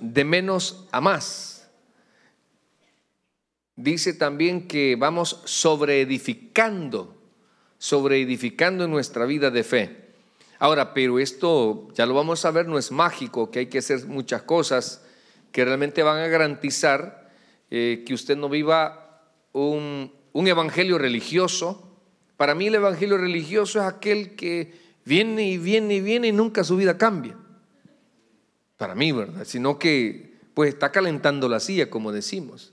de menos a más. Dice también que vamos sobreedificando, sobreedificando en nuestra vida de fe. Ahora, pero esto ya lo vamos a ver, no es mágico, que hay que hacer muchas cosas que realmente van a garantizar eh, que usted no viva un evangelio religioso. Para mí el evangelio religioso es aquel que viene y viene y viene y nunca su vida cambia para mí, ¿verdad? Sino que pues está calentando la silla, como decimos,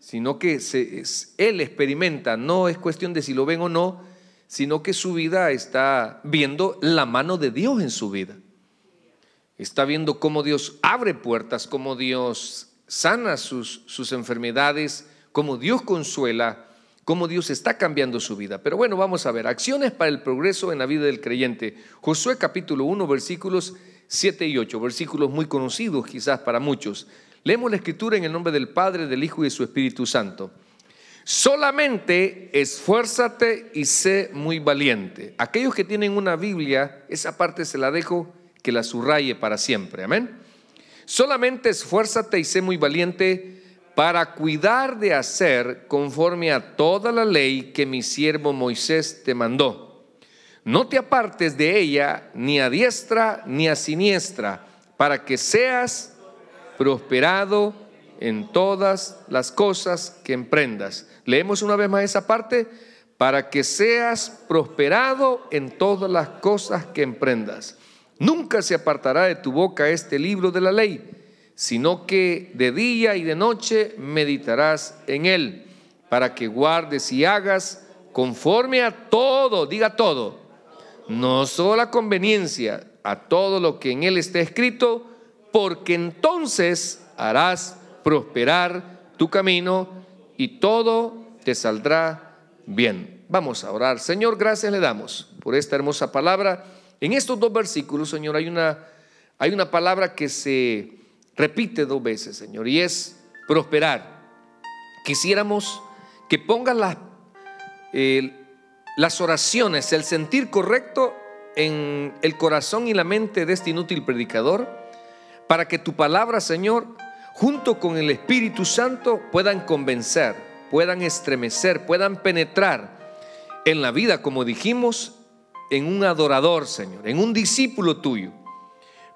sino que se, él experimenta, no es cuestión de si lo ven o no, sino que su vida está viendo la mano de Dios en su vida. Está viendo cómo Dios abre puertas, cómo Dios sana sus, sus enfermedades, cómo Dios consuela, cómo Dios está cambiando su vida. Pero bueno, vamos a ver, acciones para el progreso en la vida del creyente. Josué capítulo 1, versículos 7 y 8, versículos muy conocidos quizás para muchos. Leemos la escritura en el nombre del Padre, del Hijo y de su Espíritu Santo. Solamente esfuérzate y sé muy valiente. Aquellos que tienen una Biblia, esa parte se la dejo que la subraye para siempre. Amén. Solamente esfuérzate y sé muy valiente para cuidar de hacer conforme a toda la ley que mi siervo Moisés te mandó no te apartes de ella ni a diestra ni a siniestra, para que seas prosperado en todas las cosas que emprendas. Leemos una vez más esa parte, para que seas prosperado en todas las cosas que emprendas. Nunca se apartará de tu boca este libro de la ley, sino que de día y de noche meditarás en él, para que guardes y hagas conforme a todo, diga todo, no solo la conveniencia, a todo lo que en él está escrito, porque entonces harás prosperar tu camino y todo te saldrá bien. Vamos a orar. Señor, gracias le damos por esta hermosa palabra. En estos dos versículos, Señor, hay una, hay una palabra que se repite dos veces, Señor, y es prosperar. Quisiéramos que pongas la las oraciones, el sentir correcto en el corazón y la mente de este inútil predicador, para que tu palabra, Señor, junto con el Espíritu Santo, puedan convencer, puedan estremecer, puedan penetrar en la vida, como dijimos, en un adorador, Señor, en un discípulo tuyo.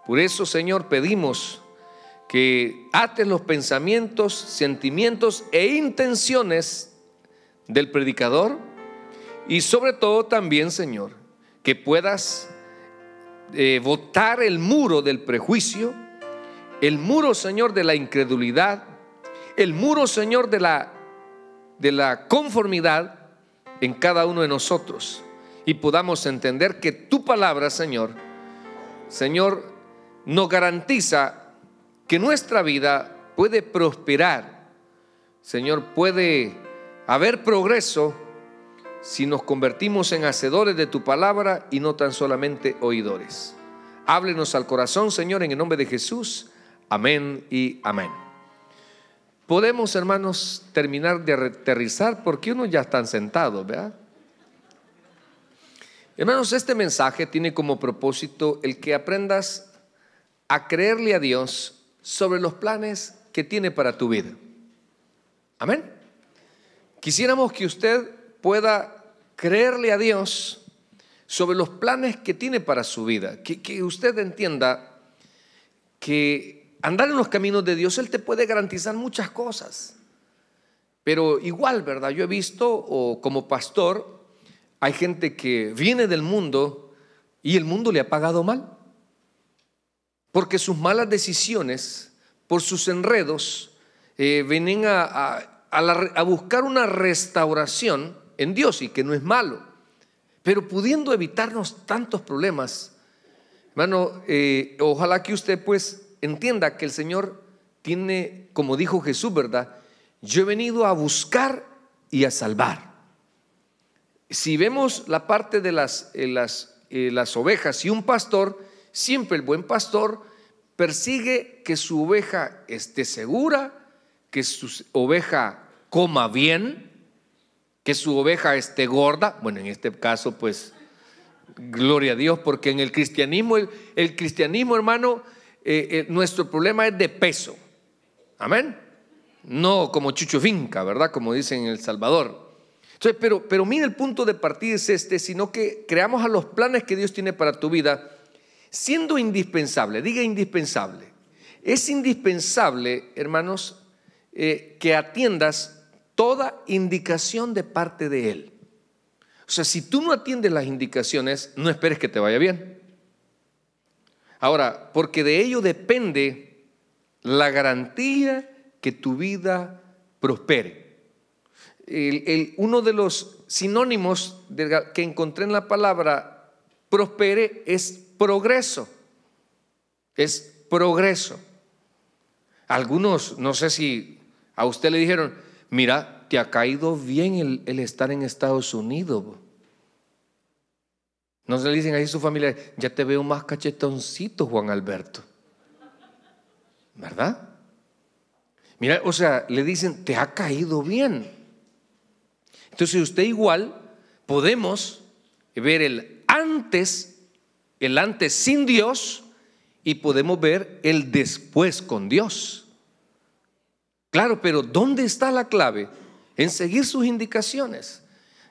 Por eso, Señor, pedimos que ates los pensamientos, sentimientos e intenciones del predicador y sobre todo también, Señor, que puedas votar eh, el muro del prejuicio, el muro, Señor, de la incredulidad, el muro, Señor, de la, de la conformidad en cada uno de nosotros y podamos entender que tu palabra, Señor, Señor, nos garantiza que nuestra vida puede prosperar, Señor, puede haber progreso si nos convertimos en hacedores de tu palabra y no tan solamente oidores. Háblenos al corazón, Señor, en el nombre de Jesús. Amén y amén. Podemos, hermanos, terminar de aterrizar porque uno ya están sentados, ¿verdad? Hermanos, este mensaje tiene como propósito el que aprendas a creerle a Dios sobre los planes que tiene para tu vida. Amén. Quisiéramos que usted pueda creerle a Dios sobre los planes que tiene para su vida. Que, usted entienda que andar en los caminos de Dios, Él te puede garantizar muchas cosas. Pero igual, ¿verdad? Yo he visto, o como pastor, hay gente que viene del mundo y el mundo le ha pagado mal. Porque sus malas decisiones, por sus enredos, eh, vienen a, a buscar una restauración en Dios y que no es malo. Pero pudiendo evitarnos tantos problemas, hermano, eh, ojalá que usted pues entienda que el Señor tiene, como dijo Jesús, ¿verdad? Yo he venido a buscar y a salvar. Si vemos la parte de las, eh, las, eh, las ovejas y un pastor, siempre el buen pastor persigue que su oveja esté segura, que su oveja coma bien, que su oveja esté gorda, bueno, en este caso pues gloria a Dios, porque en el cristianismo, el, cristianismo hermano, eh, eh, nuestro problema es de peso, amén, no como finca, ¿verdad? Como dicen en El Salvador. Entonces, pero, pero mira, el punto de partida es este, sino que creamos a los planes que Dios tiene para tu vida, siendo indispensable, diga indispensable, es indispensable, hermanos, eh, que atiendas toda indicación de parte de Él. O sea, si tú no atiendes las indicaciones, no esperes que te vaya bien. Ahora, porque de ello depende la garantía que tu vida prospere. El, uno de los sinónimos que encontré en la palabra prospere es progreso. Es progreso. Algunos, no sé si a usted le dijeron, mira, te ha caído bien el, estar en Estados Unidos. No se le dicen ahí a su familia, ya te veo más cachetoncito, Juan Alberto. ¿Verdad? Mira, o sea, le dicen, te ha caído bien. Entonces usted igual podemos ver el antes, el antes sin Dios y podemos ver el después con Dios. Claro, pero ¿dónde está la clave? En seguir sus indicaciones.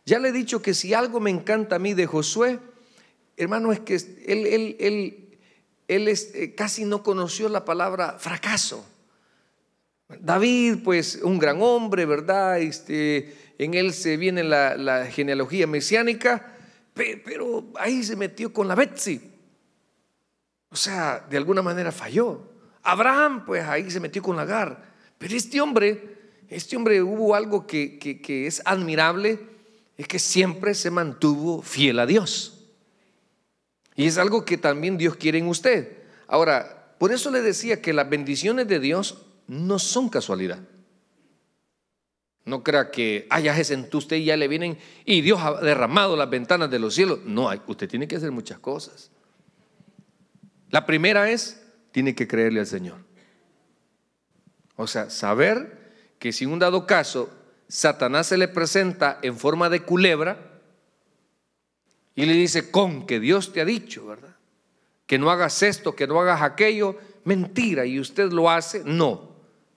Ya le he dicho que si algo me encanta a mí de Josué, hermano, es que él, él, eh, casi no conoció la palabra fracaso. David, pues un gran hombre, ¿verdad? Este, en él se viene la, genealogía mesiánica, pero ahí se metió con la Betsy. O sea, de alguna manera falló. Abraham, pues ahí se metió con la gar. Pero este hombre, este hombre hubo algo que, es admirable, es que siempre se mantuvo fiel a Dios. Y es algo que también Dios quiere en usted. Ahora, por eso le decía que las bendiciones de Dios no son casualidad. No crea que, haya ya usted y ya le vienen y Dios ha derramado las ventanas de los cielos. No, usted tiene que hacer muchas cosas. La primera es, tiene que creerle al Señor. O sea, saber que si en un dado caso Satanás se le presenta en forma de culebra y le dice, con que Dios te ha dicho, ¿verdad? Que no hagas esto, que no hagas aquello, mentira, y usted lo hace, no,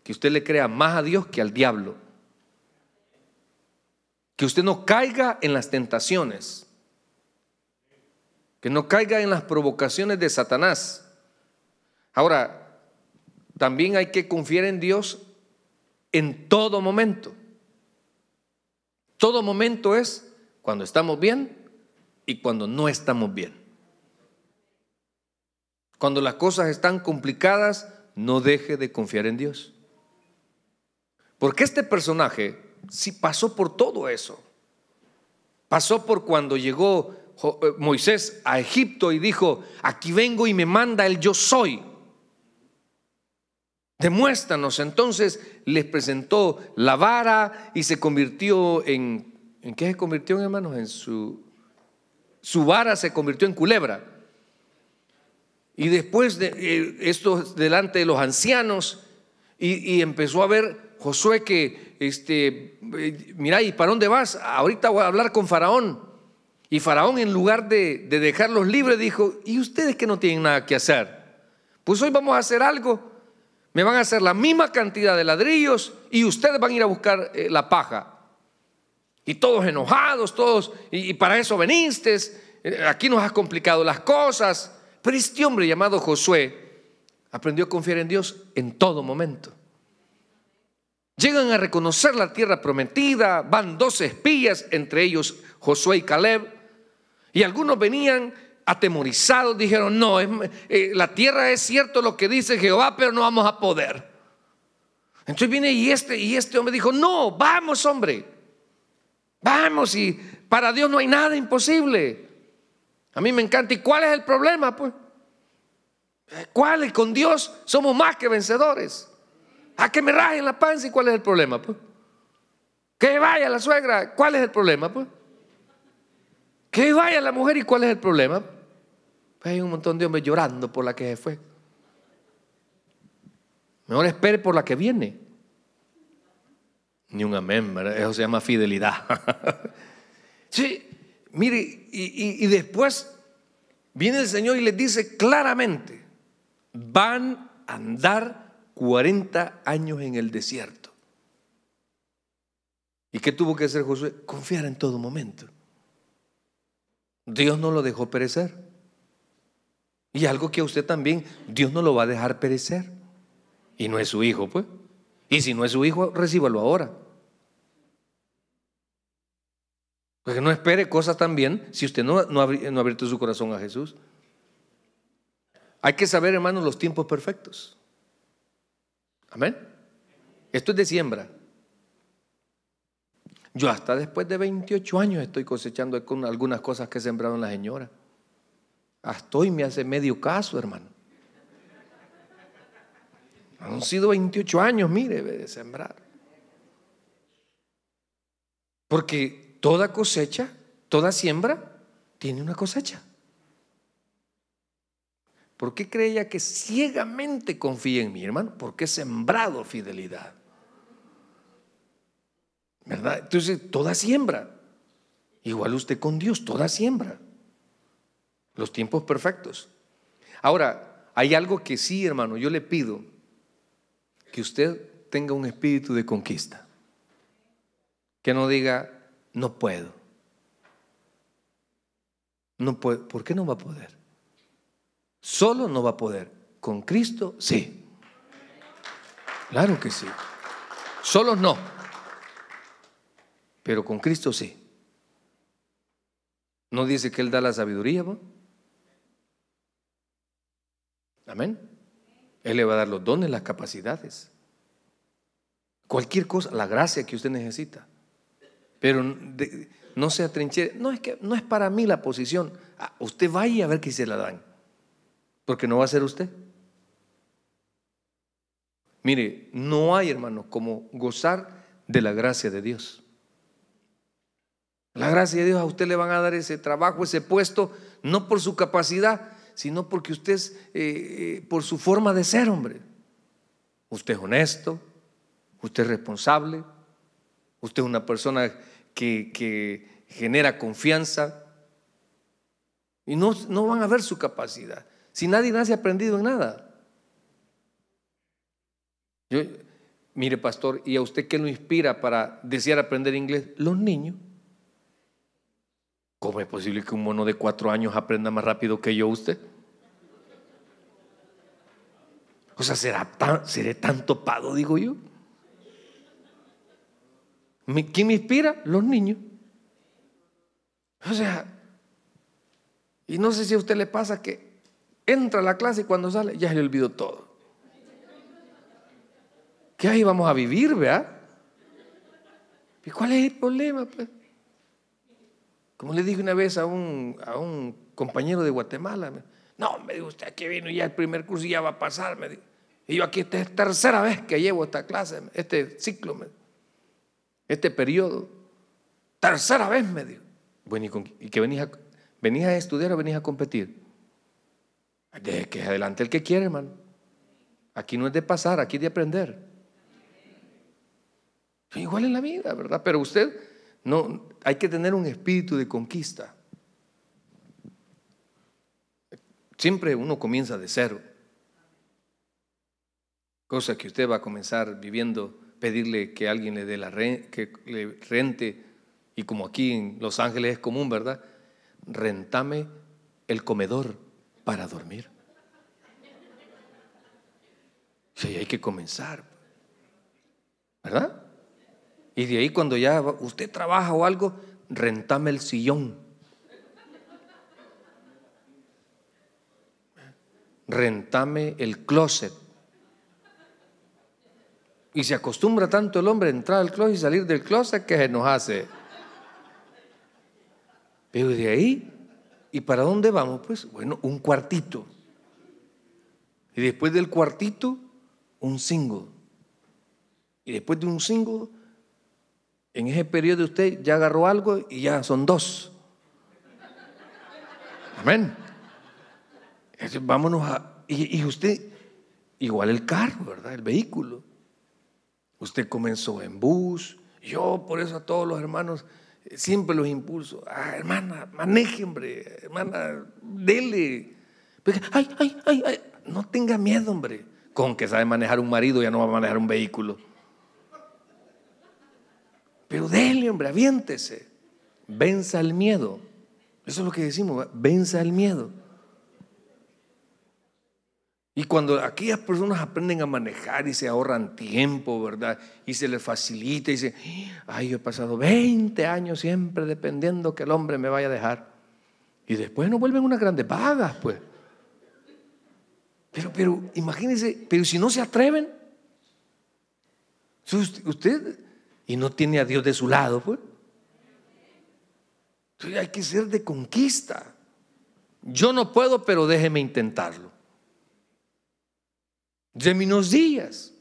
que usted le crea más a Dios que al diablo. Que usted no caiga en las tentaciones, que no caiga en las provocaciones de Satanás. Ahora, también hay que confiar en Dios en todo momento. Todo momento es cuando estamos bien y cuando no estamos bien. Cuando las cosas están complicadas, no deje de confiar en Dios. Porque este personaje sí pasó por todo eso. Pasó por cuando llegó eh, Moisés a Egipto y dijo, aquí vengo y me manda el yo soy. Demuéstranos. Entonces les presentó la vara y se convirtió en... ¿En qué se convirtió, hermanos? En su... Su vara se convirtió en culebra. Y después de eh, esto delante de los ancianos y, empezó a ver Josué que, este, eh, ¿y para dónde vas? Ahorita voy a hablar con Faraón. Y Faraón en lugar de, de dejarlos libres dijo, ¿y ustedes que no tienen nada que hacer? Pues hoy vamos a hacer algo. Me van a hacer la misma cantidad de ladrillos y ustedes van a ir a buscar eh, la paja. Y todos enojados, todos, y, para eso veniste, eh, aquí nos has complicado las cosas. Pero este hombre llamado Josué aprendió a confiar en Dios en todo momento. Llegan a reconocer la tierra prometida, van dos espías, entre ellos Josué y Caleb, y algunos venían atemorizados, dijeron, no, eh, la tierra es cierto lo que dice Jehová, pero no vamos a poder. Entonces viene y este, y este hombre dijo, no, vamos hombre, vamos y para Dios no hay nada imposible. A mí me encanta. ¿Y cuál es el problema? Pues, eh, ¿cuál? es? Con Dios somos más que vencedores. A que me rajen la panza y cuál es el problema, pues? Que vaya la suegra, ¿cuál es el problema, pues? Que vaya la mujer y cuál es el problema. Hay un montón de hombres llorando por la que se fue. Mejor espere por la que viene. Ni un amén, Eso se llama fidelidad. sí, mire, y, después viene el Señor y les dice claramente, van a andar 40 años en el desierto. ¿Y qué tuvo que hacer Josué? Confiar en todo momento. Dios no lo dejó perecer. Y algo que a usted también Dios no lo va a dejar perecer. Y no es su hijo, pues. Y si no es su hijo, recíbalo ahora. Porque no espere cosas también si usted no, no, ha abierto su corazón a Jesús. Hay que saber, hermanos, los tiempos perfectos. Amén. Esto es de siembra. Yo hasta después de 28 años estoy cosechando con algunas cosas que he sembrado en la señora. Hasta hoy me hace medio caso, hermano. Han sido 28 años, mire, de sembrar. Porque toda cosecha, toda siembra, tiene una cosecha. ¿Por qué creía que ciegamente confía en mí, hermano? Porque he sembrado fidelidad. ¿Verdad? Entonces, toda siembra. Igual usted con Dios, toda siembra los tiempos perfectos. Ahora, hay algo que sí, hermano, yo le pido que usted tenga un espíritu de conquista. Que no diga, no puedo. No puedo. ¿Por qué no va a poder? Solo no va a poder. Con Cristo, sí. Claro que sí. Solo no. Pero con Cristo sí. ¿No dice que Él da la sabiduría? ¿no? Amén. Él le va a dar los dones, las capacidades. Cualquier cosa, la gracia que usted necesita. Pero no sea trinchera, No es que no es para mí la posición. Ah, usted vaya a ver que se la dan. Porque no va a ser usted. Mire, no hay, hermano, como gozar de la gracia de Dios. La gracia de Dios a usted le van a dar ese trabajo, ese puesto, no por su capacidad, sino porque usted es eh, eh, por su forma de ser, hombre. Usted es honesto, usted es responsable, usted es una persona que, genera confianza. Y no, no van a ver su capacidad. Si nadie nace aprendido en nada. Yo, mire, pastor, ¿y a usted qué lo inspira para desear aprender inglés? Los niños. ¿Cómo es posible que un mono de cuatro años aprenda más rápido que yo usted? O sea, ¿será ¿seré tan topado, digo yo? ¿Quién me inspira? Los niños. O sea, y no sé si a usted le pasa que entra a la clase y cuando sale ya se le olvidó todo. ¿Qué ahí vamos a vivir, ¿vea? ¿Y cuál es el problema? Pues? Como le dije una vez a un, compañero de Guatemala, no, me dijo, usted aquí vino ya el primer curso y ya va a pasar. Me dijo. Y yo aquí, esta es tercera vez que llevo esta clase, este ciclo, este periodo. Tercera vez, me dijo. Bueno, ¿y, que venís a, a estudiar o venís a competir? De que adelante el que quiere, hermano. Aquí no es de pasar, aquí es de aprender. Igual en la vida, ¿verdad? Pero usted no, hay que tener un espíritu de conquista. Siempre uno comienza de cero. Cosa que usted va a comenzar viviendo, pedirle que alguien le dé la que le rente, y como aquí en Los Ángeles es común, ¿verdad? Rentame el comedor para dormir. Sí, hay que comenzar, ¿verdad? Y de ahí cuando ya usted trabaja o algo, rentame el sillón. Rentame el closet. Y se acostumbra tanto el hombre a entrar al closet y salir del closet que se nos hace. Pero de ahí, ¿y para dónde vamos? Pues bueno, un cuartito. Y después del cuartito, un single. Y después de un single, en ese periodo usted ya agarró algo y ya son dos. Amén. vámonos a... Y, usted, igual el carro, ¿verdad? El vehículo. Usted comenzó en bus. Yo por eso a todos los hermanos eh, siempre los impulso. Ah, hermana, maneje, hombre. Hermana, dele. ay, ay, ay, ay. No tenga miedo, hombre. Con que sabe manejar un marido ya no va a manejar un vehículo. Pero dele, hombre, aviéntese. Venza el miedo. Eso es lo que decimos, venza el miedo. Y cuando aquellas personas aprenden a manejar y se ahorran tiempo, ¿verdad? Y se les facilita y dicen, ay, yo he pasado 20 años siempre dependiendo que el hombre me vaya a dejar. Y después no vuelven unas grandes vagas, pues. Pero, pero, imagínense, pero si no se atreven, usted, y no tiene a Dios de su lado, pues. Entonces hay que ser de conquista. Yo no puedo, pero déjeme intentarlo. de unos días.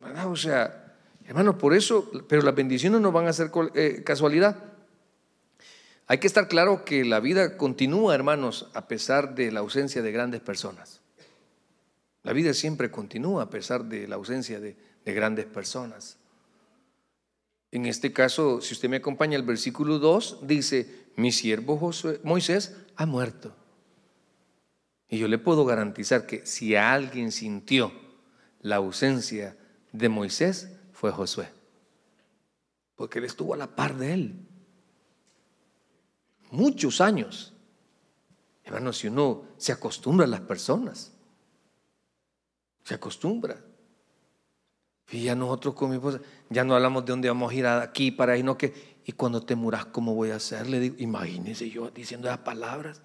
¿Verdad? O sea, hermanos, por eso, pero las bendiciones no van a ser eh, casualidad. Hay que estar claro que la vida continúa, hermanos, a pesar de la ausencia de grandes personas. La vida siempre continúa a pesar de la ausencia de grandes personas. En este caso, si usted me acompaña al versículo 2, dice, mi siervo José, Moisés ha muerto. Y yo le puedo garantizar que si alguien sintió la ausencia de Moisés, fue Josué. Porque él estuvo a la par de él. Muchos años. Hermano, si uno se acostumbra a las personas, se acostumbra. Y ya nosotros con mi esposa, ya no hablamos de dónde vamos a ir aquí para ahí, no que. Y cuando te muras, ¿cómo voy a hacer? Le digo, imagínese yo diciendo esas palabras.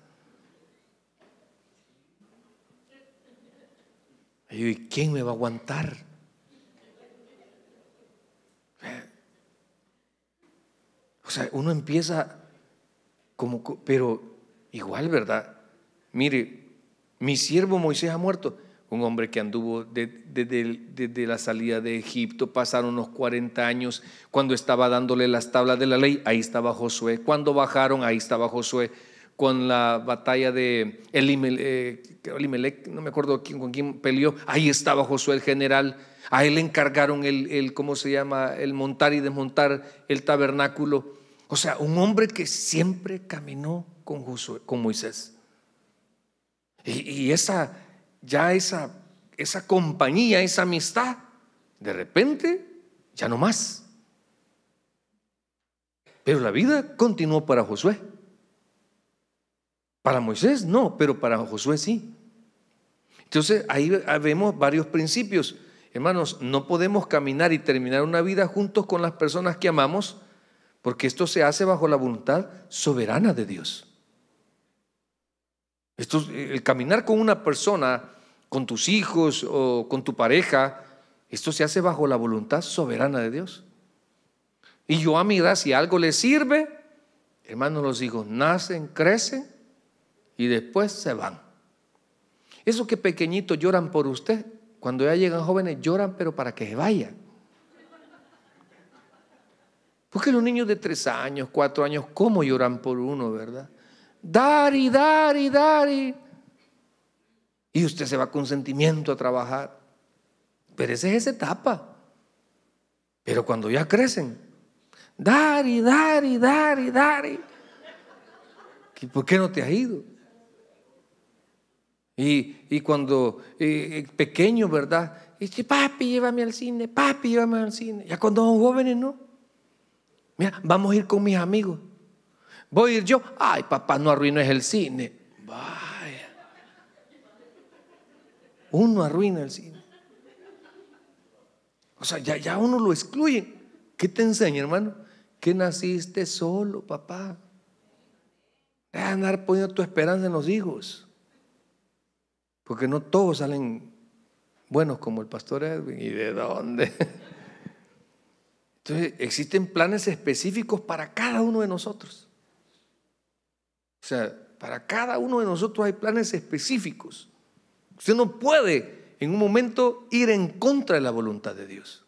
Y yo, ¿y quién me va a aguantar? O sea, uno empieza como, pero igual, ¿verdad? Mire, mi siervo Moisés ha muerto un hombre que anduvo desde, la salida de Egipto, pasaron unos 40 años, cuando estaba dándole las tablas de la ley, ahí estaba Josué, cuando bajaron, ahí estaba Josué, con la batalla de Elimelech, eh, no me acuerdo con quién peleó, ahí estaba Josué el general, a él le encargaron el, ¿cómo se llama?, el montar y desmontar el tabernáculo. O sea, un hombre que siempre caminó con, Josué, con Moisés. y esa ya esa, esa compañía, esa amistad, de repente ya no más. Pero la vida continuó para Josué. Para Moisés no, pero para Josué sí. Entonces ahí vemos varios principios. Hermanos, no podemos caminar y terminar una vida juntos con las personas que amamos, porque esto se hace bajo la voluntad soberana de Dios el caminar con una persona, con tus hijos o con tu pareja, esto se hace bajo la voluntad soberana de Dios. Y yo a mi edad, si algo le sirve, hermanos, los hijos nacen, crecen y después se van. Eso que pequeñitos lloran por usted, cuando ya llegan jóvenes lloran, pero para que se vayan. Porque los niños de tres años, cuatro años, ¿cómo lloran por uno, verdad? dar y dar y dar y, usted se va con sentimiento a trabajar. Pero esa es esa etapa. Pero cuando ya crecen, dar y dar y dar y dar y... por qué no te has ido? Y, cuando eh, eh, pequeño, ¿verdad? dice, papi, llévame al cine, papi, llévame al cine. Ya cuando son jóvenes, ¿no? Mira, vamos a ir con mis amigos. Voy a ir yo, ay papá, no arruines el cine. Vaya. Uno arruina el cine. O sea, ya, ya uno lo excluye. ¿Qué te enseña, hermano? Que naciste solo, papá. de andar poniendo tu esperanza en los hijos. Porque no todos salen buenos como el pastor Edwin. ¿Y de dónde? Entonces, existen planes específicos para cada uno de nosotros. O sea, para cada uno de nosotros hay planes específicos. Usted no puede en un momento ir en contra de la voluntad de Dios.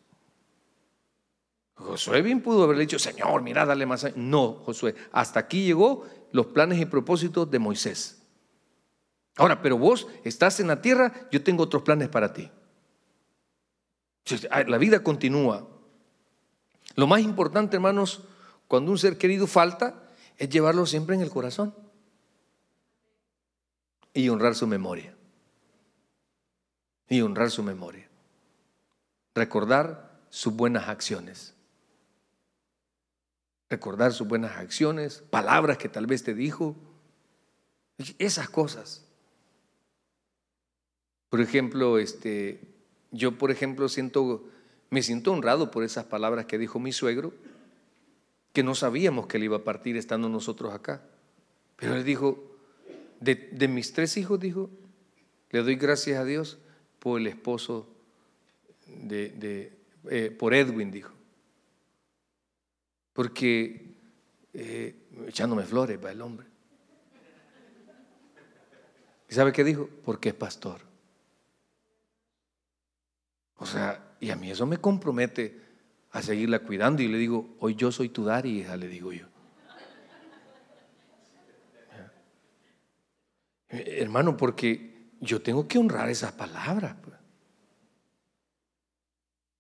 Josué bien pudo haberle dicho, Señor, mira, dale más. No, Josué, hasta aquí llegó los planes y propósitos de Moisés. Ahora, pero vos estás en la tierra, yo tengo otros planes para ti. Ah, la vida continúa. Lo más importante, hermanos, cuando un ser querido falta, es llevarlo siempre en el corazón y honrar su memoria. Y honrar su memoria. Recordar sus buenas acciones. Recordar sus buenas acciones, palabras que tal vez te dijo. Esas cosas. Por ejemplo, este, yo, por ejemplo, siento, me siento honrado por esas palabras que dijo mi suegro, que no sabíamos que él iba a partir estando nosotros acá. Pero él dijo, de, mis tres hijos, dijo, le doy gracias a Dios por el esposo de, eh, por Edwin, dijo. Porque eh, echándome flores va el hombre. ¿Y sabe qué dijo? Porque es pastor. O sea, y a mí eso me compromete a seguirla cuidando. Y le digo, hoy yo soy tu dar, hija, le digo yo. Eh, hermano, porque yo tengo que honrar esa palabra. Pues.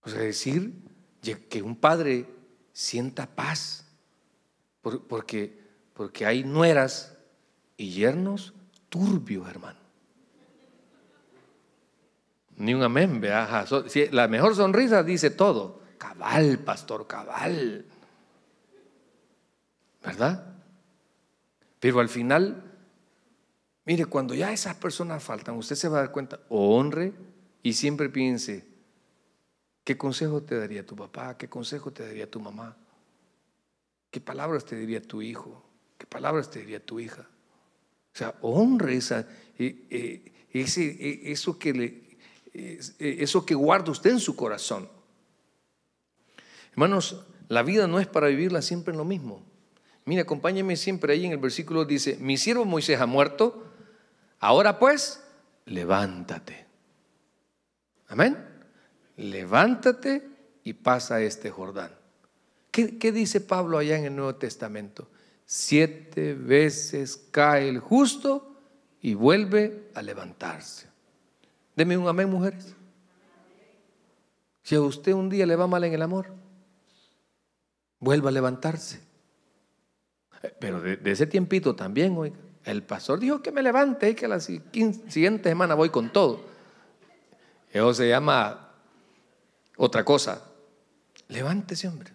O sea, decir que un padre sienta paz, porque, porque hay nueras y yernos turbios, hermano. Ni un amén, vea. La mejor sonrisa dice todo. Cabal, pastor, cabal. ¿Verdad? Pero al final Mire, cuando ya esas personas faltan, usted se va a dar cuenta, honre y siempre piense, ¿qué consejo te daría tu papá? ¿Qué consejo te daría tu mamá? ¿Qué palabras te diría tu hijo? ¿Qué palabras te diría tu hija? O sea, honre esa, eh, eh, ese, eh, eso, que eso que guarda usted en su corazón. Hermanos, la vida no es para vivirla siempre en lo mismo. Mire, acompáñeme siempre ahí en el versículo dice, mi siervo Moisés ha muerto, Ahora pues, levántate. Amén. Levántate y pasa este Jordán. ¿Qué, dice Pablo allá en el Nuevo Testamento? Siete veces cae el justo y vuelve a levantarse. Deme un amén, mujeres. Si a usted un día le va mal en el amor, vuelva a levantarse. Pero de ese tiempito también, oiga. El pastor dijo que me levante y que la siguiente semana voy con todo. Eso se llama otra cosa. Levántese, hombre.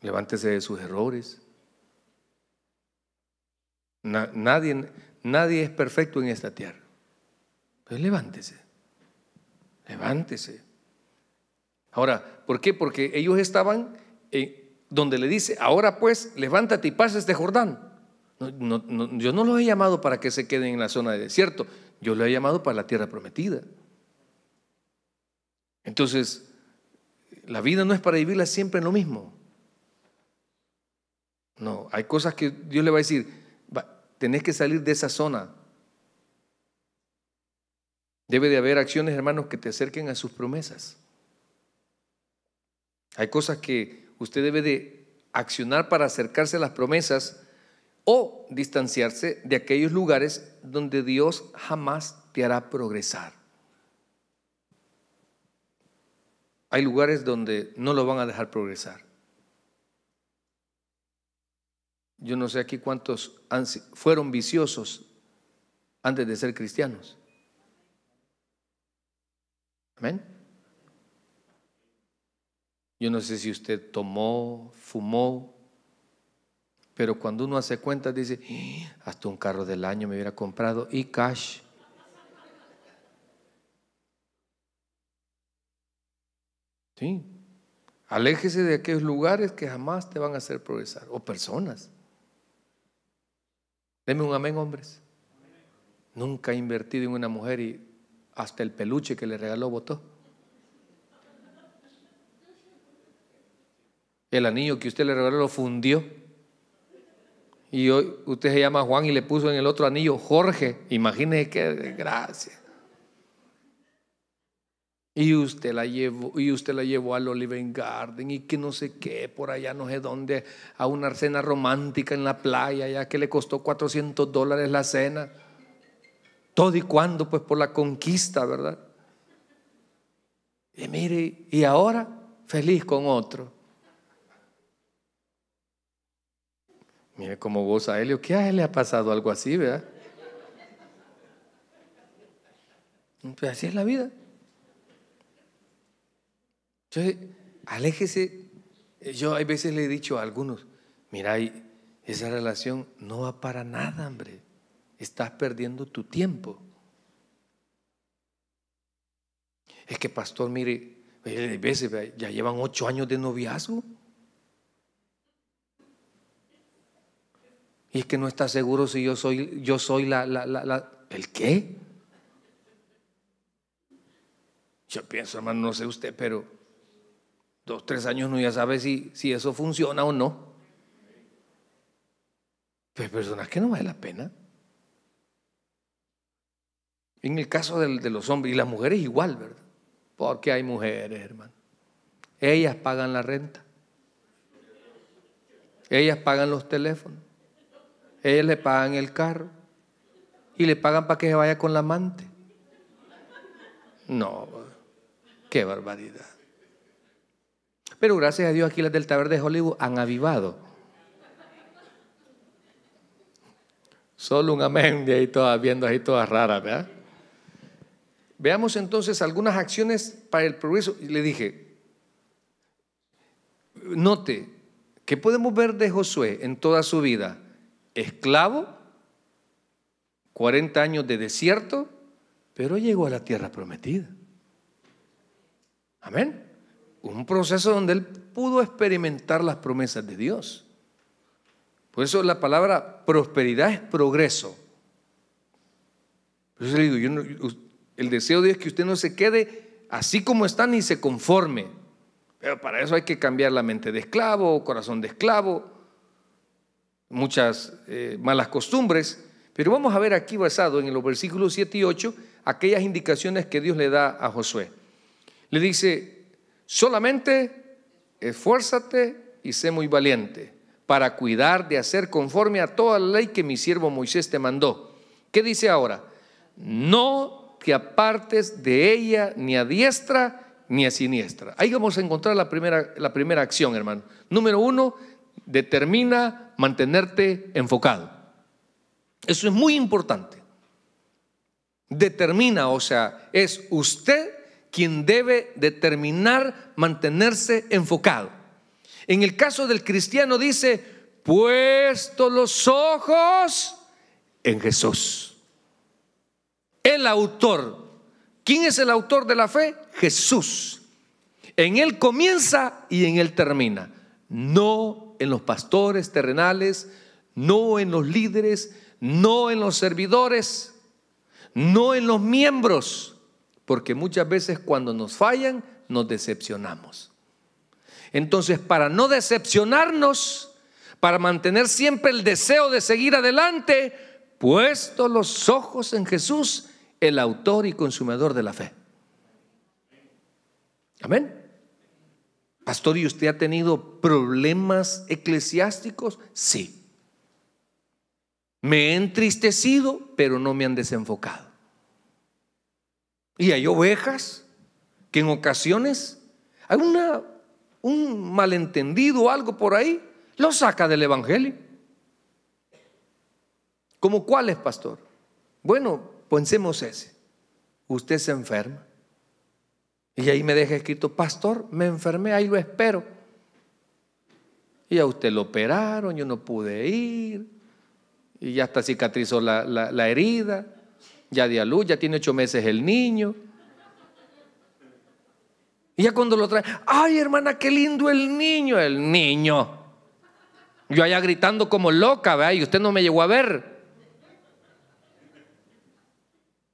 Levántese de sus errores. Nadie, nadie es perfecto en esta tierra. Pero levántese. Levántese. Ahora, ¿por qué? Porque ellos estaban donde le dice, ahora pues, levántate y pases de Jordán yo no los he llamado para que se queden en la zona de desierto, yo los he llamado para la tierra prometida. Entonces, la vida no es para vivirla siempre en lo mismo. No, hay cosas que Dios le va a decir, tenés que salir de esa zona. Debe de haber acciones, hermanos, que te acerquen a sus promesas. Hay cosas que usted debe de accionar para acercarse a las promesas o distanciarse de aquellos lugares donde Dios jamás te hará progresar. Hay lugares donde no lo van a dejar progresar. Yo no sé aquí cuántos fueron viciosos antes de ser cristianos. Amén. Yo no sé si usted tomó, fumó, pero cuando uno hace cuenta dice, ¡Ah! hasta un carro del año me hubiera comprado y cash. Sí. Aléjese de aquellos lugares que jamás te van a hacer progresar, o personas. Deme un amén, hombres. Nunca he invertido en una mujer y hasta el peluche que le regaló votó. El anillo que usted le regaló lo fundió. Y usted se llama Juan y le puso en el otro anillo Jorge. Imagínese qué desgracia. Y usted la llevó, y usted la llevó al Olive Garden y que no sé qué, por allá no sé dónde, a una cena romántica en la playa, ya que le costó 400 dólares la cena. Todo y cuando, pues por la conquista, ¿verdad? Y mire, y ahora feliz con otro. Mire cómo goza Helio. ¿Qué a él le ha pasado algo así, verdad? Pues así es la vida. Entonces, aléjese. Yo hay veces le he dicho a algunos, mira, esa relación no va para nada, hombre. Estás perdiendo tu tiempo. Es que, pastor, mire, a eh, veces ya llevan ocho años de noviazgo. Y es que no está seguro si yo soy, yo soy la, ¿El qué? Yo pienso, hermano, no sé usted, pero dos, tres años no ya sabe si, eso funciona o no. Pues, personas que no vale la pena. En el caso de los hombres y las mujeres igual, ¿verdad? Porque hay mujeres, hermano. Ellas pagan la renta. Ellas pagan los teléfonos. Ellos le pagan el carro y le pagan para que se vaya con la amante. No, qué barbaridad. Pero gracias a Dios aquí las del Taber de Hollywood han avivado. Solo un amén de ahí todas viendo ahí todas raras, ¿verdad? Veamos entonces algunas acciones para el progreso. Le dije, note que podemos ver de Josué en toda su vida esclavo, 40 años de desierto, pero llegó a la tierra prometida. Amén. Un proceso donde él pudo experimentar las promesas de Dios. Por eso la palabra prosperidad es progreso. Por eso le digo, el deseo de Dios es que usted no se quede así como está ni se conforme. Pero para eso hay que cambiar la mente de esclavo, corazón de esclavo, muchas eh, malas costumbres, pero vamos a ver aquí basado en los versículos 7 y 8 aquellas indicaciones que Dios le da a Josué. Le dice, solamente esfuérzate y sé muy valiente para cuidar de hacer conforme a toda la ley que mi siervo Moisés te mandó. ¿Qué dice ahora? No te apartes de ella ni a diestra ni a siniestra. Ahí vamos a encontrar la primera, la primera acción, hermano. Número uno, determina mantenerte enfocado. Eso es muy importante. Determina, o sea, es usted quien debe determinar mantenerse enfocado. En el caso del cristiano dice, puesto los ojos en Jesús. El autor. ¿Quién es el autor de la fe? Jesús. En Él comienza y en Él termina. No en los pastores terrenales, no en los líderes, no en los servidores, no en los miembros, porque muchas veces cuando nos fallan nos decepcionamos. Entonces, para no decepcionarnos, para mantener siempre el deseo de seguir adelante, puesto los ojos en Jesús, el autor y consumador de la fe. Amén. Pastor, ¿y usted ha tenido problemas eclesiásticos? Sí. Me he entristecido, pero no me han desenfocado. Y hay ovejas que en ocasiones hay un malentendido o algo por ahí, lo saca del Evangelio. ¿Cómo cuál es, pastor? Bueno, pensemos ese. Usted se enferma y ahí me deja escrito, pastor, me enfermé, ahí lo espero. Y a usted lo operaron, yo no pude ir, y ya está cicatrizó la, herida, ya dio a luz, ya tiene ocho meses el niño. Y ya cuando lo trae, ay hermana, qué lindo el niño, el niño. Yo allá gritando como loca, ¿verdad? Y usted no me llegó a ver.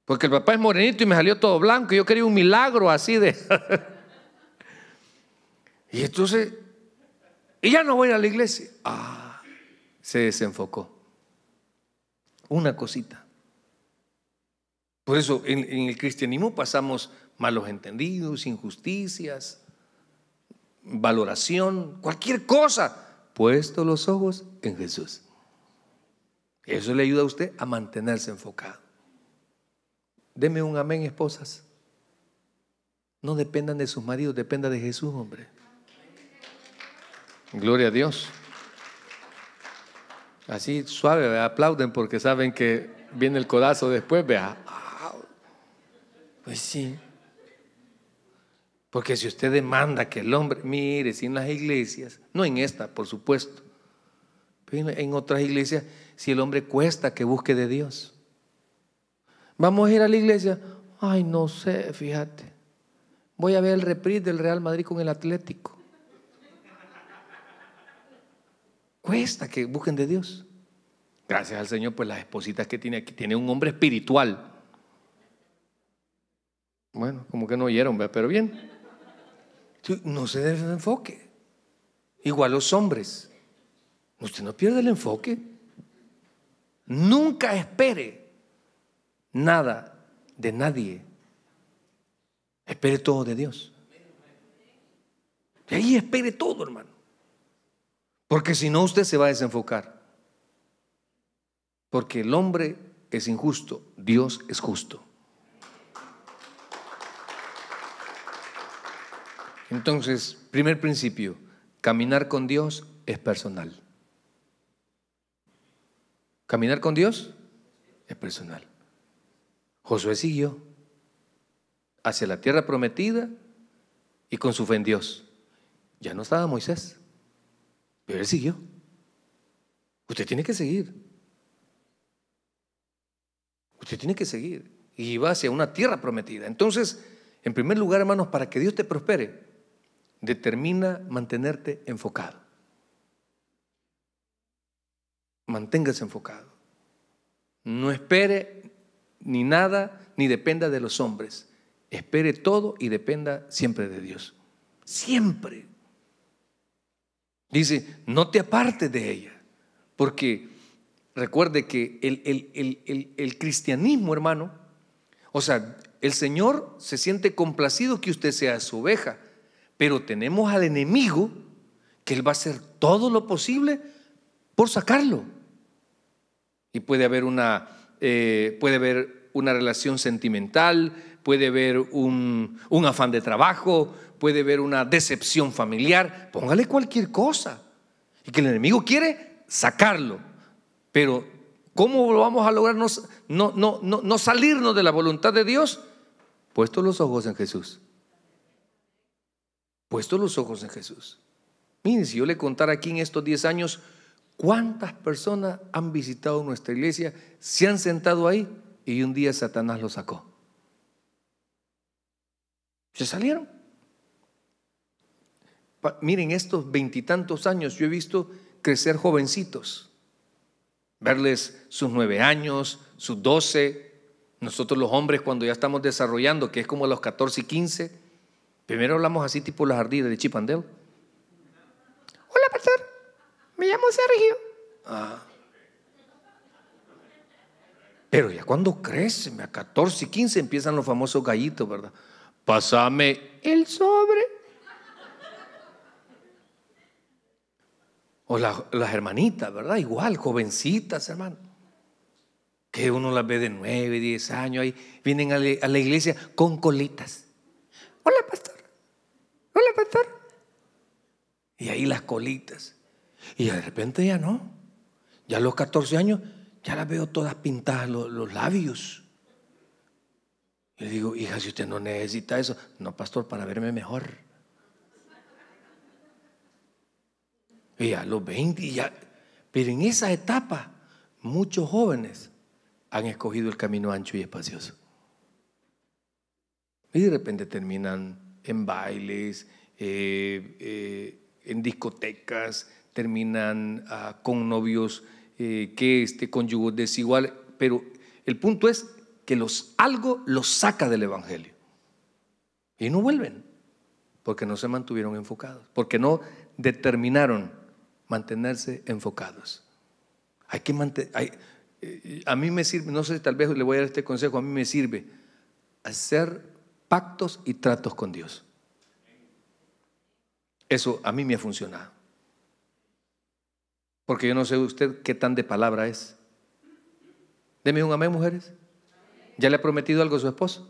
Porque el papá es morenito y me salió todo blanco. Yo quería un milagro así de... y entonces, y ya no voy a la iglesia. Ah, se desenfocó. Una cosita. Por eso en el cristianismo pasamos malos entendidos, injusticias, valoración, cualquier cosa. Puesto los ojos en Jesús. Eso le ayuda a usted a mantenerse enfocado. Deme un amén, esposas. No dependan de sus maridos, dependa de Jesús, hombre. Gloria a Dios. Así suave, aplauden porque saben que viene el codazo después, vea. Ah, pues sí. Porque si usted demanda que el hombre, mire, si en las iglesias, no en esta, por supuesto, pero en otras iglesias, si el hombre cuesta que busque de Dios. Vamos a ir a la iglesia. Ay, no sé, fíjate. Voy a ver el reprise del Real Madrid con el Atlético. Cuesta que busquen de Dios. Gracias al Señor, por pues las espositas que tiene aquí, tiene un hombre espiritual. Bueno, como que no oyeron, pero bien. No se debe el enfoque. Igual los hombres. Usted no pierde el enfoque. Nunca espere nada de nadie. Espere todo de Dios. De ahí espere todo, hermano. Porque si no, usted se va a desenfocar. Porque el hombre es injusto, Dios es justo. Entonces, primer principio, caminar con Dios es personal. Caminar con Dios es personal. Josué siguió hacia la tierra prometida y con su fe en Dios. Ya no estaba Moisés, pero él siguió. Usted tiene que seguir. Usted tiene que seguir. Y va hacia una tierra prometida. Entonces, en primer lugar, hermanos, para que Dios te prospere, determina mantenerte enfocado. Manténgase enfocado. No espere ni nada, ni dependa de los hombres. Espere todo y dependa siempre de Dios. Siempre. Dice, no te apartes de ella, porque recuerde que el, el cristianismo, hermano, o sea, el Señor se siente complacido que usted sea su oveja, pero tenemos al enemigo que Él va a hacer todo lo posible por sacarlo. Y puede haber una eh, puede haber una relación sentimental, puede haber un, afán de trabajo, puede haber una decepción familiar, póngale cualquier cosa. Y que el enemigo quiere sacarlo. Pero ¿cómo lo vamos a lograr no, no, no salirnos de la voluntad de Dios? Puesto los ojos en Jesús. Puesto los ojos en Jesús. Miren, si yo le contara aquí en estos 10 años ¿Cuántas personas han visitado nuestra iglesia, se han sentado ahí y un día Satanás los sacó? Se salieron. miren, estos veintitantos años yo he visto crecer jovencitos, verles sus nueve años, sus doce, nosotros los hombres cuando ya estamos desarrollando, que es como a los catorce y quince, primero hablamos así tipo las ardides de Chipandel. Hola, pastor. Me llamo Sergio. Ah. Pero ya cuando crecen, a 14 y 15 empiezan los famosos gallitos, ¿verdad? Pásame el sobre. O las hermanitas, ¿verdad? Igual, jovencitas, hermano. Que uno las ve de 9, 10 años, ahí vienen a la iglesia con colitas. Hola, pastor. Hola, pastor. Y ahí las colitas. Y de repente ya no. Ya a los 14 años ya las veo todas pintadas los, labios. Y le digo, hija, si usted no necesita eso, no, pastor, para verme mejor. Y a los 20, ya. Pero en esa etapa, muchos jóvenes han escogido el camino ancho y espacioso. Y de repente terminan en bailes, eh, eh, en discotecas, terminan ah, con novios eh, que este cónyuge desigual, pero el punto es que los, algo los saca del Evangelio y no vuelven porque no se mantuvieron enfocados, porque no determinaron mantenerse enfocados. Hay que mantener, eh, a mí me sirve, no sé, si tal vez le voy a dar este consejo, a mí me sirve hacer pactos y tratos con Dios. Eso a mí me ha funcionado. Porque yo no sé usted qué tan de palabra es. Deme un amén, mujeres. ¿Ya le ha prometido algo a su esposo?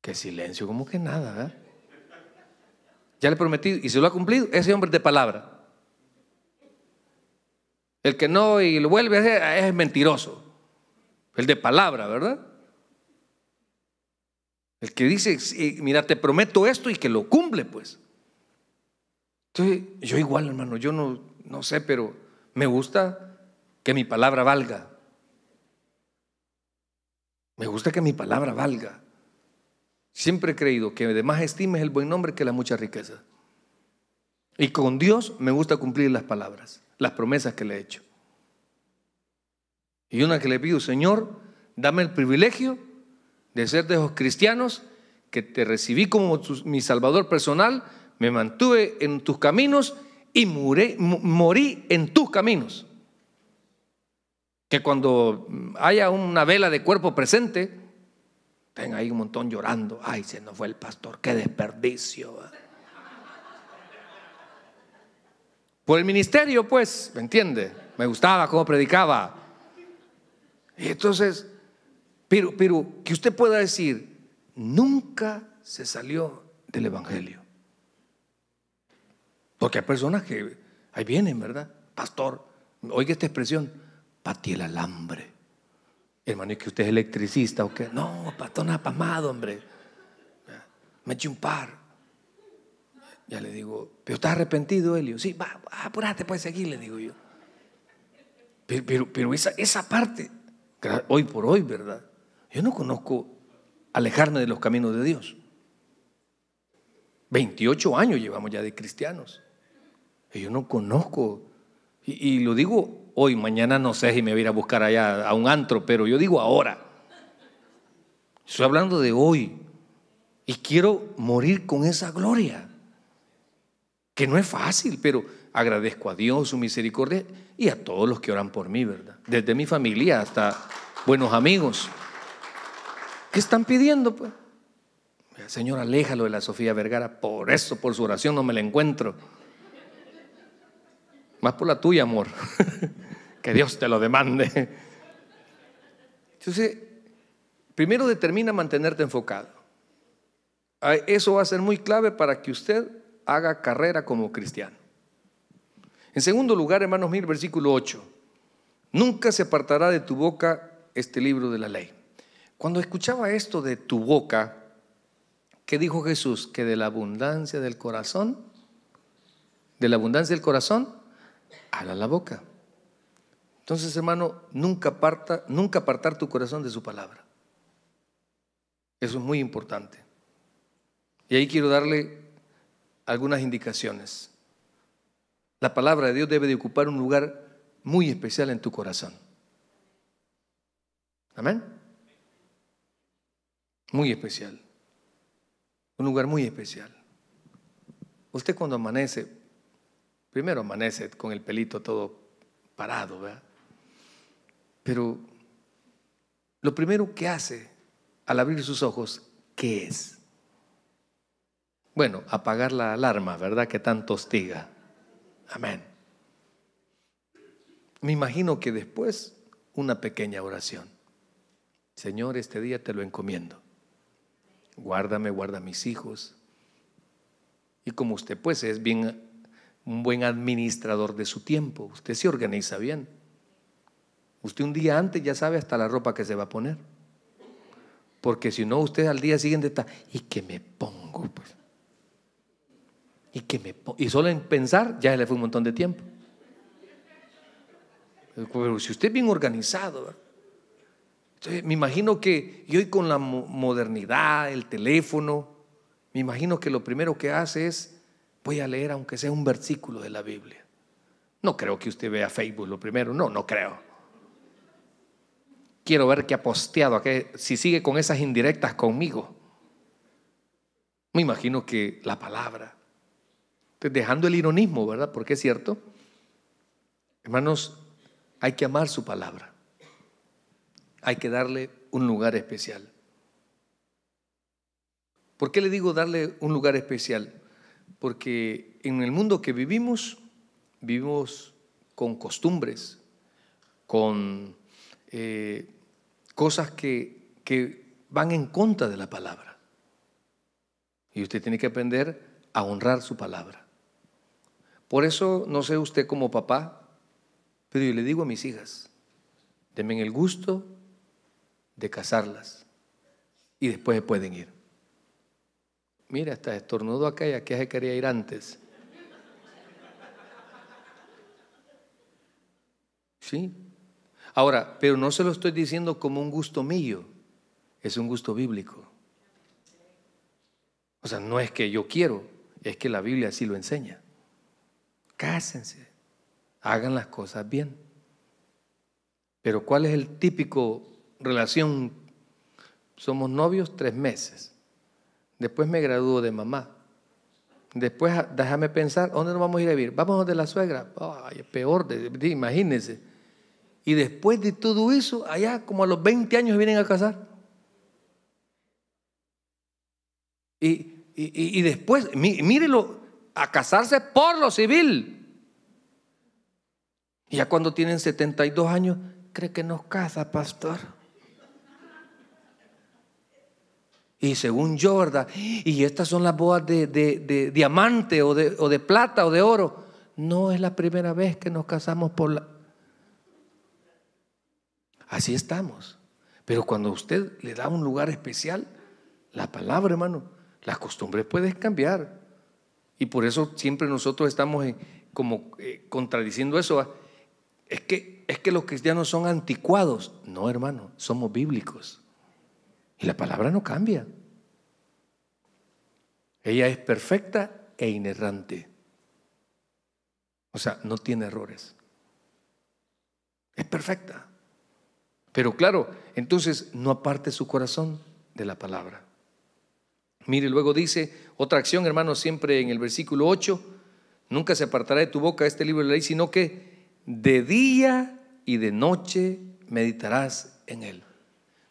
Qué silencio, como que nada. Ya le ha prometido y se lo ha cumplido. Ese hombre de palabra. El que no y lo vuelve a ah, es mentiroso. El de palabra, ¿verdad? El que dice, mira, te prometo esto y que lo cumple, pues yo igual, hermano, yo no, sé, pero me gusta que mi palabra valga. Me gusta que mi palabra valga. Siempre he creído que de más estima es el buen nombre que la mucha riqueza. Y con Dios me gusta cumplir las palabras, las promesas que le he hecho. Y una que le pido, Señor, dame el privilegio de ser de esos cristianos que te recibí como mi Salvador personal me mantuve en tus caminos y morí en tus caminos. Que cuando haya una vela de cuerpo presente, tenga ahí un montón llorando. Ay, se nos fue el pastor, qué desperdicio. Por el ministerio, pues, ¿me entiende? Me gustaba cómo predicaba. Y entonces, pero, pero que usted pueda decir, nunca se salió del Evangelio. Porque hay personas que ahí vienen, ¿verdad? Pastor, oiga esta expresión, patí el alambre. Hermano, ¿es que usted es electricista o qué? No, pastor, nada pasmado, hombre. Me eché un par. Ya le digo, ¿pero está arrepentido, Elio? Sí, va, apúrate, puedes seguir, le digo yo. Pero, esa parte, hoy por hoy, ¿verdad? Yo no conozco alejarme de los caminos de Dios. 28 años llevamos ya de cristianos. Yo no conozco. Y, lo digo hoy, mañana no sé si me voy a ir a buscar allá a un antro, pero yo digo ahora. Estoy hablando de hoy. Y quiero morir con esa gloria. Que no es fácil, pero agradezco a Dios su misericordia y a todos los que oran por mí, ¿verdad? Desde mi familia hasta buenos amigos. ¿Qué están pidiendo, pues? Señor, aléjalo de la Sofía Vergara. Por eso, por su oración, no me la encuentro. Más por la tuya, amor. que Dios te lo demande. Entonces, primero determina mantenerte enfocado. Eso va a ser muy clave para que usted haga carrera como cristiano. En segundo lugar, hermanos, mire versículo 8. Nunca se apartará de tu boca este libro de la ley. Cuando escuchaba esto de tu boca, ¿qué dijo Jesús? Que de la abundancia del corazón, de la abundancia del corazón, hala la boca. Entonces, hermano, nunca, aparta, nunca apartar tu corazón de su palabra. Eso es muy importante. Y ahí quiero darle algunas indicaciones. La palabra de Dios debe de ocupar un lugar muy especial en tu corazón. Amén. Muy especial. Un lugar muy especial. Usted cuando amanece, Primero amanece con el pelito todo parado, ¿verdad? Pero lo primero que hace al abrir sus ojos, ¿qué es? Bueno, apagar la alarma, ¿verdad? Que tanto hostiga. Amén. Me imagino que después una pequeña oración. Señor, este día te lo encomiendo. Guárdame, guarda a mis hijos. Y como usted pues es bien un buen administrador de su tiempo. Usted se organiza bien. Usted un día antes ya sabe hasta la ropa que se va a poner. Porque si no, usted al día siguiente está, ¿y qué me pongo? Pues? ¿Y, qué me y solo en pensar ya le fue un montón de tiempo. Pero si usted es bien organizado, me imagino que, y hoy con la modernidad, el teléfono, me imagino que lo primero que hace es voy a leer aunque sea un versículo de la Biblia. No creo que usted vea Facebook lo primero, no, no creo. Quiero ver que ha posteado, que si sigue con esas indirectas conmigo. Me imagino que la palabra. dejando el ironismo, ¿verdad? Porque es cierto. Hermanos, hay que amar su palabra. Hay que darle un lugar especial. ¿Por qué le digo darle un lugar especial? porque en el mundo que vivimos, vivimos con costumbres, con eh, cosas que, que van en contra de la palabra. Y usted tiene que aprender a honrar su palabra. Por eso, no sé usted como papá, pero yo le digo a mis hijas, denme el gusto de casarlas y después pueden ir. Mira, está estornudo acá y aquí se quería ir antes. ¿Sí? Ahora, pero no se lo estoy diciendo como un gusto mío, es un gusto bíblico. O sea, no es que yo quiero, es que la Biblia así lo enseña. Cásense, hagan las cosas bien. Pero ¿cuál es el típico relación? Somos novios tres meses. Después me gradúo de mamá. Después, ah, déjame pensar, ¿dónde nos vamos a ir a vivir? Vamos donde la suegra. Ay, peor, imagínense. Y después de todo eso, allá como a los 20 años vienen a casar. Y, después, mírelo, a casarse por lo civil. Y ya cuando tienen 72 años, cree que nos casa, pastor. Y según yo, ¿verdad? Y estas son las boas de, diamante o de, plata o de oro. No es la primera vez que nos casamos por la... Así estamos. Pero cuando usted le da un lugar especial, la palabra, hermano, las costumbres pueden cambiar. Y por eso siempre nosotros estamos como eh, contradiciendo eso. Es que, es que los cristianos son anticuados. No, hermano, somos bíblicos. Y la palabra no cambia. Ella es perfecta e inerrante. O sea, no tiene errores. Es perfecta. Pero claro, entonces no aparte su corazón de la palabra. Mire, luego dice otra acción, hermano, siempre en el versículo 8, nunca se apartará de tu boca este libro de la ley, sino que de día y de noche meditarás en él.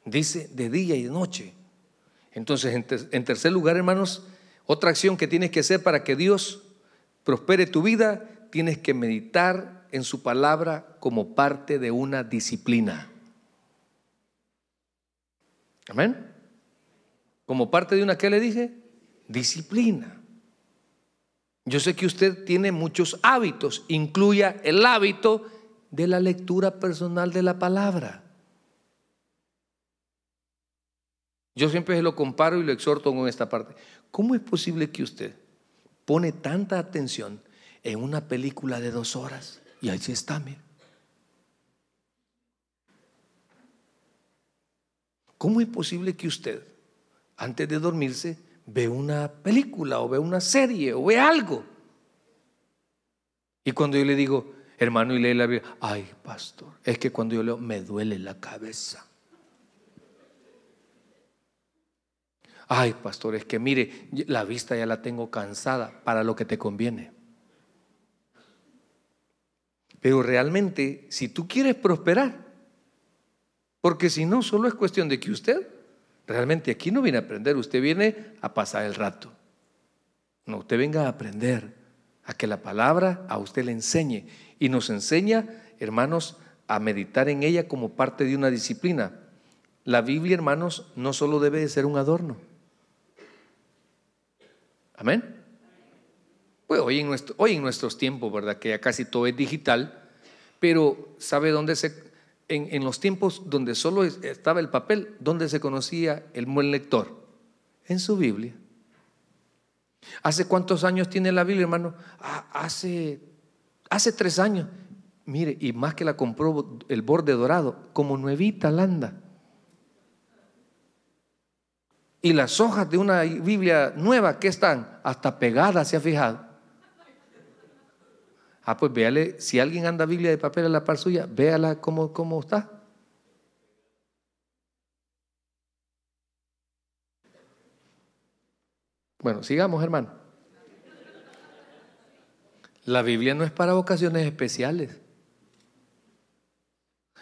Dice de día y de noche. Entonces, en, tercer lugar, hermanos, otra acción que tienes que hacer para que Dios prospere tu vida, tienes que meditar en su palabra como parte de una disciplina. Amén. Como parte de una, ¿qué le dije? Disciplina. Yo sé que usted tiene muchos hábitos, incluya el hábito de la lectura personal de la palabra. Yo siempre lo comparo y lo exhorto con esta parte. ¿Cómo es posible que usted pone tanta atención en una película de dos horas? Y ahí está, mire. ¿Cómo es posible que usted, antes de dormirse, ve una película o ve una serie o ve algo? Y cuando yo le digo, hermano, y lee la Biblia, ay, pastor, es que cuando yo leo, me duele la cabeza. Ay, pastor, es que mire, la vista ya la tengo cansada para lo que te conviene. Pero realmente, si tú quieres prosperar, porque si no, solo es cuestión de que usted, realmente aquí no viene a aprender, usted viene a pasar el rato. No, usted venga a aprender, a que la palabra a usted le enseñe. Y nos enseña, hermanos, a meditar en ella como parte de una disciplina. La Biblia, hermanos, no solo debe de ser un adorno. Amén. Pues hoy en, hoy en nuestros tiempos, ¿verdad? Que ya casi todo es digital, pero ¿sabe dónde se... En, los tiempos donde solo estaba el papel, ¿dónde se conocía el buen lector? En su Biblia. ¿Hace cuántos años tiene la Biblia, hermano? Ah, hace, hace tres años. Mire, y más que la compró el borde dorado, como nuevita ¡landa! Y las hojas de una Biblia nueva que están hasta pegadas, ¿se ha fijado? Ah, pues véale, si alguien anda Biblia de papel a la par suya, véala cómo, cómo está. Bueno, sigamos, hermano. La Biblia no es para ocasiones especiales.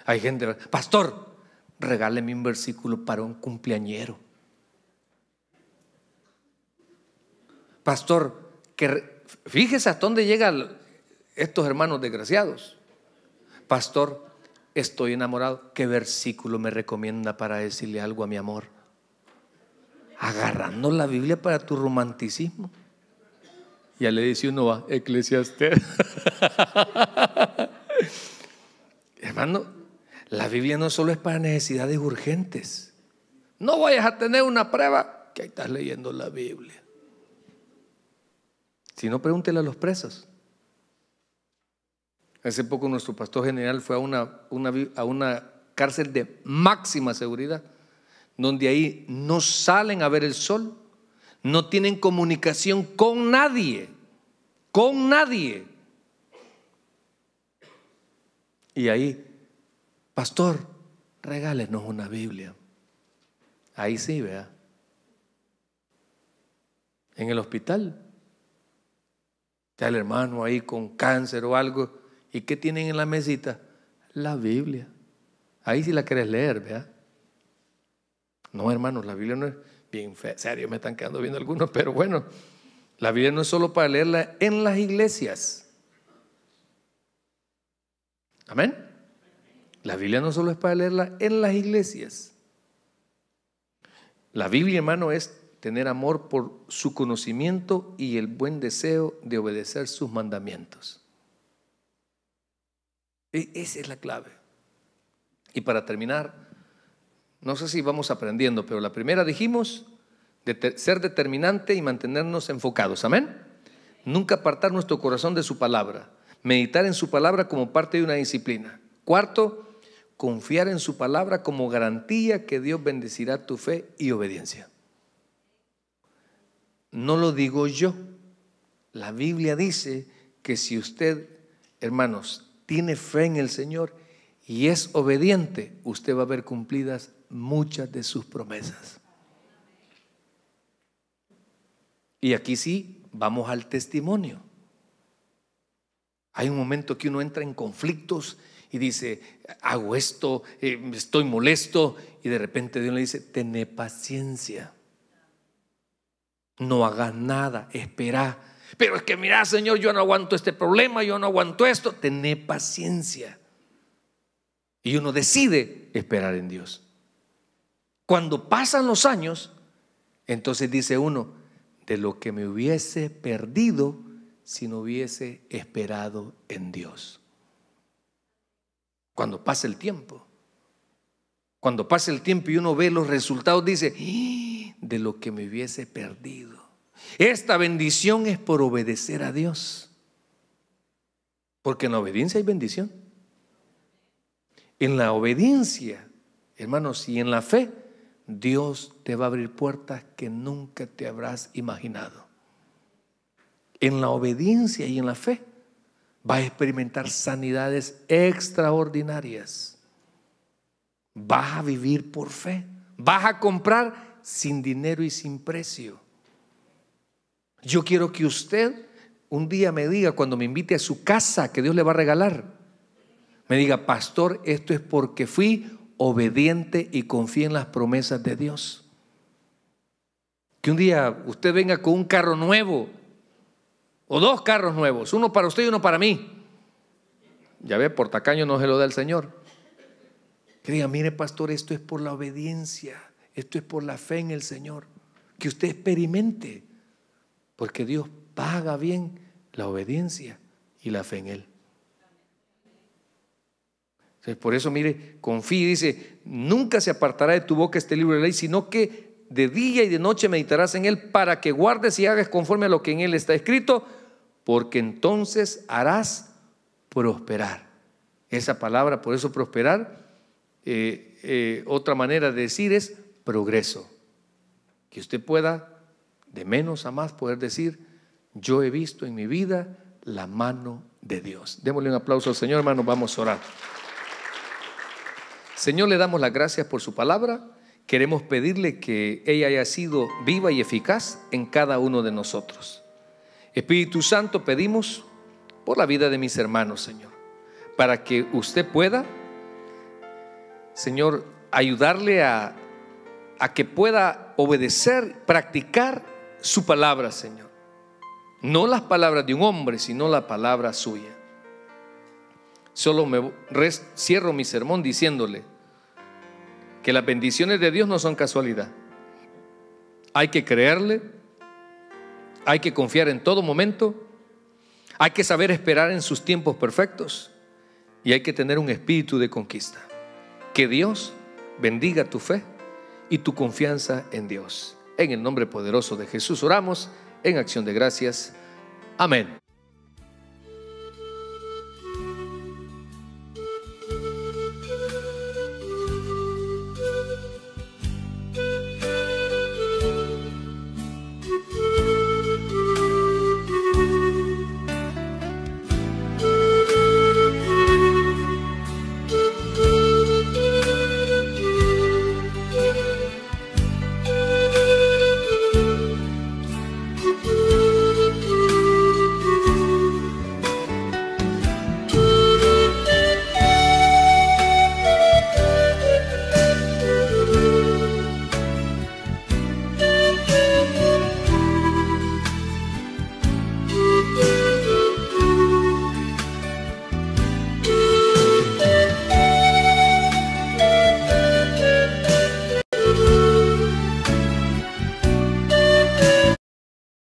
Hay gente, pastor, regáleme un versículo para un cumpleañero. pastor, que fíjese hasta dónde llegan estos hermanos desgraciados. Pastor, estoy enamorado. ¿Qué versículo me recomienda para decirle algo a mi amor? Agarrando la Biblia para tu romanticismo. Ya le dice uno a Eclesiastés. Hermano, la Biblia no solo es para necesidades urgentes. No vayas a tener una prueba que ahí estás leyendo la Biblia. Si no, pregúntele a los presos. Hace poco nuestro pastor general fue a una, cárcel de máxima seguridad, donde ahí no salen a ver el sol, no tienen comunicación con nadie, con nadie. Y ahí, pastor, regálenos una Biblia. Ahí sí, vea. En el hospital el hermano ahí con cáncer o algo, ¿y qué tienen en la mesita? La Biblia. Ahí si la querés leer, ¿verdad? No, hermanos, la Biblia no es bien fea. Serio, me están quedando viendo algunos, pero bueno, la Biblia no es solo para leerla en las iglesias. Amén. La Biblia no solo es para leerla en las iglesias. La Biblia, hermano, es tener amor por su conocimiento y el buen deseo de obedecer sus mandamientos. E, esa es la clave. Y para terminar, no sé si vamos aprendiendo, pero la primera dijimos, ser determinante y mantenernos enfocados. Amén. Nunca apartar nuestro corazón de su palabra. Meditar en su palabra como parte de una disciplina. Cuarto, confiar en su palabra como garantía que Dios bendecirá tu fe y obediencia. No lo digo yo. La Biblia dice que si usted, hermanos, tiene fe en el Señor y es obediente, usted va a ver cumplidas muchas de sus promesas. Y aquí sí, vamos al testimonio. Hay un momento que uno entra en conflictos y dice, hago esto, eh, estoy molesto, y de repente Dios le dice, tené paciencia no hagas nada, espera. Pero es que mira, Señor, yo no aguanto este problema, yo no aguanto esto. Tené paciencia. Y uno decide esperar en Dios. Cuando pasan los años, entonces dice uno, de lo que me hubiese perdido si no hubiese esperado en Dios. Cuando pasa el tiempo. Cuando pasa el tiempo y uno ve los resultados, dice, ¡Ah! de lo que me hubiese perdido. Esta bendición es por obedecer a Dios. Porque en la obediencia hay bendición. En la obediencia, hermanos, y en la fe, Dios te va a abrir puertas que nunca te habrás imaginado. En la obediencia y en la fe va a experimentar sanidades extraordinarias. Vas a vivir por fe. Vas a comprar sin dinero y sin precio. Yo quiero que usted un día me diga, cuando me invite a su casa, que Dios le va a regalar, me diga, pastor, esto es porque fui obediente y confié en las promesas de Dios. Que un día usted venga con un carro nuevo, o dos carros nuevos, uno para usted y uno para mí. Ya ve, por no se lo da el Señor. Que diga, mire pastor, esto es por la obediencia, esto es por la fe en el Señor. Que usted experimente, porque Dios paga bien la obediencia y la fe en Él. Entonces, por eso, mire, confíe, dice, nunca se apartará de tu boca este libro de ley, sino que de día y de noche meditarás en él para que guardes y hagas conforme a lo que en él está escrito, porque entonces harás prosperar. Esa palabra, por eso prosperar, eh, eh, otra manera de decir es progreso. Que usted pueda, de menos a más, poder decir, yo he visto en mi vida la mano de Dios. Démosle un aplauso al Señor, hermano, vamos a orar. Señor, le damos las gracias por su palabra. Queremos pedirle que ella haya sido viva y eficaz en cada uno de nosotros. Espíritu Santo, pedimos por la vida de mis hermanos, Señor, para que usted pueda Señor, ayudarle a, a que pueda obedecer, practicar su palabra, Señor. No las palabras de un hombre, sino la palabra suya. Solo me cierro mi sermón diciéndole que las bendiciones de Dios no son casualidad. Hay que creerle, hay que confiar en todo momento, hay que saber esperar en sus tiempos perfectos y hay que tener un espíritu de conquista. Que Dios bendiga tu fe y tu confianza en Dios. En el nombre poderoso de Jesús oramos, en acción de gracias. Amén.